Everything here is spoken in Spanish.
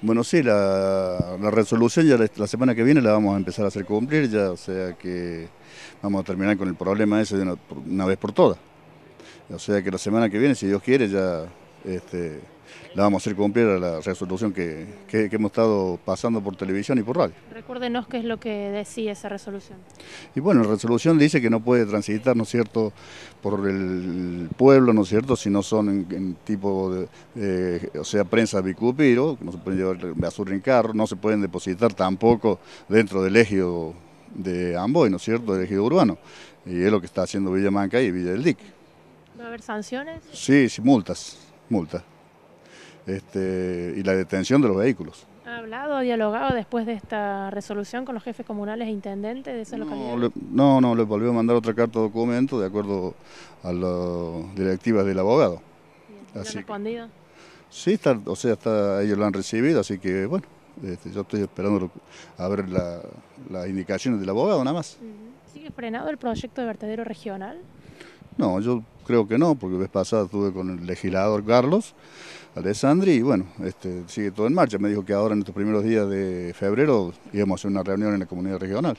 Bueno, sí, la, resolución ya la, semana que viene la vamos a empezar a hacer cumplir, ya, o sea que vamos a terminar con el problema ese de una vez por todas. O sea que la semana que viene, si Dios quiere, ya este, la vamos a hacer cumplir a la resolución que, hemos estado pasando por televisión y por radio. Recuérdenos qué es lo que decía esa resolución. Y bueno, la resolución dice que no puede transitar, ¿no es cierto?, por el pueblo, ¿no es cierto?, si no son en, tipo, de, o sea, prensa bicupiro, no se pueden llevar basura en carro, no se pueden depositar tampoco dentro del ejido de Amboy, ¿no es cierto?, del ejido urbano. Y es lo que está haciendo Villamanca y Villa del Dic. ¿Va a haber sanciones? Sí, sí, multas multa, este, y la detención de los vehículos. ¿Ha hablado, ha dialogado después de esta resolución con los jefes comunales e intendentes de esa no, localidad? no, no, les volvió a mandar otra carta de documento de acuerdo a las directivas del abogado. ¿Ha respondido? Sí, o sea, ellos lo han recibido, así que bueno, este, yo estoy esperando a ver las indicaciones del abogado nada más. ¿Sigue frenado el proyecto de vertedero regional? No, yo creo que no, porque vez pasada estuve con el legislador Carlos Alessandri y bueno, este, sigue todo en marcha. Me dijo que ahora en estos primeros días de febrero íbamos a hacer una reunión en la comunidad regional.